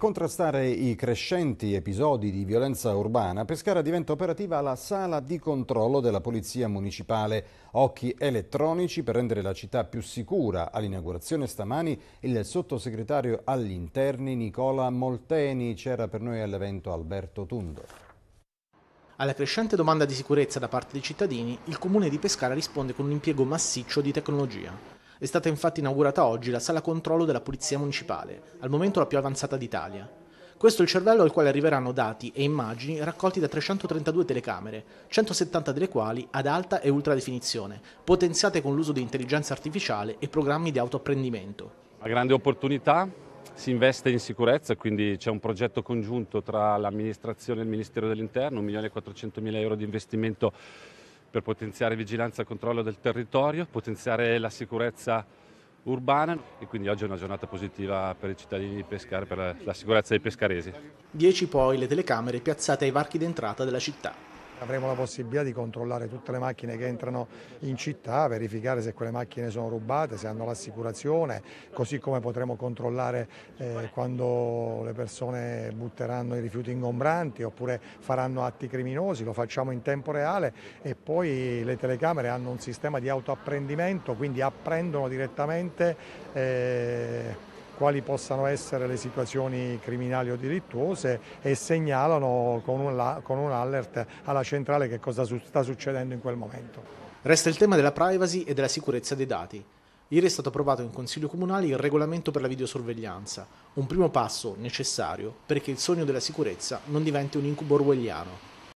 Per contrastare i crescenti episodi di violenza urbana, Pescara diventa operativa la sala di controllo della Polizia Municipale. Occhi elettronici per rendere la città più sicura. All'inaugurazione stamani il sottosegretario agli interni Nicola Molteni. C'era per noi all'evento Alberto Tundo. Alla crescente domanda di sicurezza da parte dei cittadini, il comune di Pescara risponde con un impiego massiccio di tecnologia. È stata infatti inaugurata oggi la sala controllo della Polizia Municipale, al momento la più avanzata d'Italia. Questo è il cervello al quale arriveranno dati e immagini raccolti da 332 telecamere, 170 delle quali ad alta e ultra definizione, potenziate con l'uso di intelligenza artificiale e programmi di autoapprendimento. La grande opportunità, si investe in sicurezza, quindi c'è un progetto congiunto tra l'amministrazione e il Ministero dell'Interno, 1.400.000 euro di investimento per potenziare vigilanza e controllo del territorio, potenziare la sicurezza urbana e quindi oggi è una giornata positiva per i cittadini di Pescara, per la sicurezza dei pescaresi. 10 poi le telecamere piazzate ai varchi d'entrata della città. Avremo la possibilità di controllare tutte le macchine che entrano in città, verificare se quelle macchine sono rubate, se hanno l'assicurazione, così come potremo controllare eh, quando le persone butteranno i rifiuti ingombranti oppure faranno atti criminosi, lo facciamo in tempo reale e poi le telecamere hanno un sistema di autoapprendimento, quindi apprendono direttamente eh, quali possano essere le situazioni criminali o delittuose e segnalano con un, con un alert alla centrale che cosa su sta succedendo in quel momento. Resta il tema della privacy e della sicurezza dei dati. Ieri è stato approvato in Consiglio Comunale il regolamento per la videosorveglianza, un primo passo necessario perché il sogno della sicurezza non diventi un incubo orwelliano.